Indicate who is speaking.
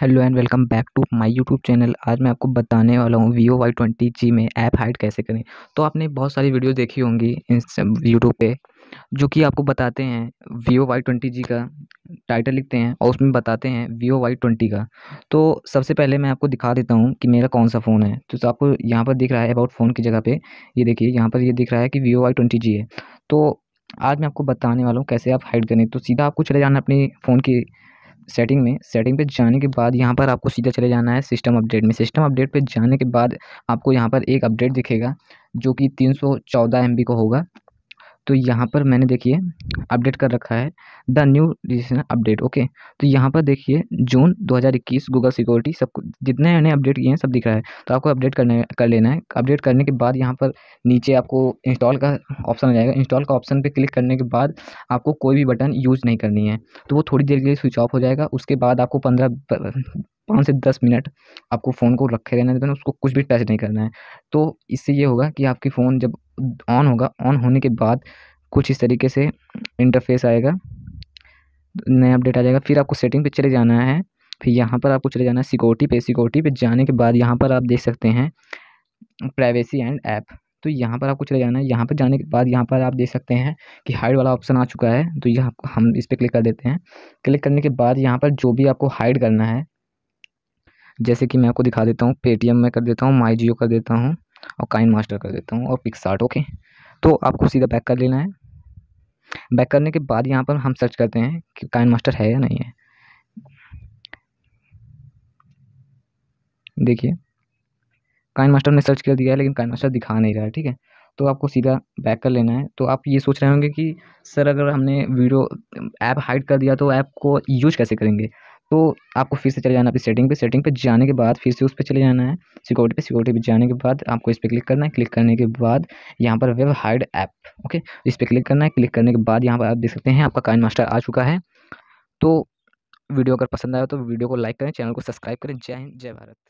Speaker 1: hello and welcome back to my YouTube channel आज मैं आपको बताने वाला हूँ वीवो वाई ट्वेंटी जी में ऐप हाइड कैसे करें तो आपने बहुत सारी वीडियो देखी होंगी यूट्यूब पे जो कि आपको बताते हैं वीवो वाई ट्वेंटी जी का टाइटल लिखते हैं और उसमें बताते हैं वीवो वाई ट्वेंटी का तो सबसे पहले मैं आपको दिखा देता हूँ कि मेरा कौन सा फ़ोन है तो, तो आपको यहाँ पर दिख रहा है अबाउट फ़ोन की जगह पर ये देखिए यहाँ पर ये दिख रहा है कि वीवो वाई ट्वेंटी जी है तो आज मैं आपको बताने वाला हूँ कैसे आप हाइड करें तो सीधा आपको चले जाना अपने फ़ोन की सेटिंग में सेटिंग पे जाने के बाद यहाँ पर आपको सीधा चले जाना है सिस्टम अपडेट में सिस्टम अपडेट पे जाने के बाद आपको यहाँ पर एक अपडेट दिखेगा जो कि तीन सौ चौदह एम बी का होगा तो यहाँ पर मैंने देखिए अपडेट कर रखा है the new registration update okay तो यहाँ पर देखिए जून 2021 गूगल सिक्योरिटी सब जितने मैंने अपडेट किए हैं सब दिख रहा है तो आपको अपडेट करने कर लेना है अपडेट करने के बाद यहाँ पर नीचे आपको इंस्टॉल का ऑप्शन आ जाएगा इंस्टॉल का ऑप्शन पर क्लिक करने के बाद आपको कोई भी बटन यूज़ नहीं करनी है तो वो थोड़ी देर के लिए स्विच ऑफ हो जाएगा उसके बाद आपको पंद्रह पाँच से दस मिनट आपको फ़ोन को रखे रहना है उसको कुछ भी टच नहीं करना है तो इससे ये होगा कि आपकी फ़ोन जब ऑन होगा ऑन होने के बाद कुछ इस तरीके से इंटरफेस आएगा नया अपडेट आ जाएगा फिर आपको सेटिंग पे चले जाना है फिर यहाँ पर आपको चले जाना है सिक्योरिटी पे सिक्योरिटी पे जाने के बाद यहाँ पर आप देख सकते हैं प्राइवेसी एंड ऐप तो यहाँ पर आपको चले जाना है यहाँ पर जाने के बाद यहाँ पर आप देख सकते हैं कि हाइड वाला ऑप्शन आ चुका है तो यहाँ हम इस पर क्लिक कर देते हैं क्लिक करने के बाद यहाँ पर जो भी आपको हाइड करना है जैसे कि मैं आपको दिखा देता हूँ पेटीएम में कर देता हूँ माई जियो कर देता हूँ और काइन मास्टर कर देता हूँ और पिक्स आर्ट ओके तो आपको सीधा बैक कर लेना है बैक करने के बाद यहाँ पर हम सर्च करते हैं कि काइन मास्टर है या नहीं है देखिए काइन मास्टर ने सर्च कर दिया है लेकिन काइन मास्टर दिखा नहीं रहा है ठीक है तो आपको सीधा बैक कर लेना है तो आप ये सोच रहे होंगे कि सर अगर हमने वीडियो ऐप हाइड कर दिया तो ऐप को यूज कैसे करेंगे तो आपको फिर से चले जाना अपनी सेटिंग पे सेटिंग पे जाने के बाद फिर से उस पर चले जाना है सिक्योरिटी पे सिक्योरिटी पे जाने के बाद आपको इस पर क्लिक करना है क्लिक करने के बाद यहाँ पर वेब हाइड ऐप ओके इस पर क्लिक करना है क्लिक करने के बाद यहाँ पर आप देख सकते हैं आपका काइन मास्टर आ चुका है तो वीडियो अगर पसंद आया तो वीडियो को लाइक करें चैनल को सब्सक्राइब करें जय हिंद जय भारत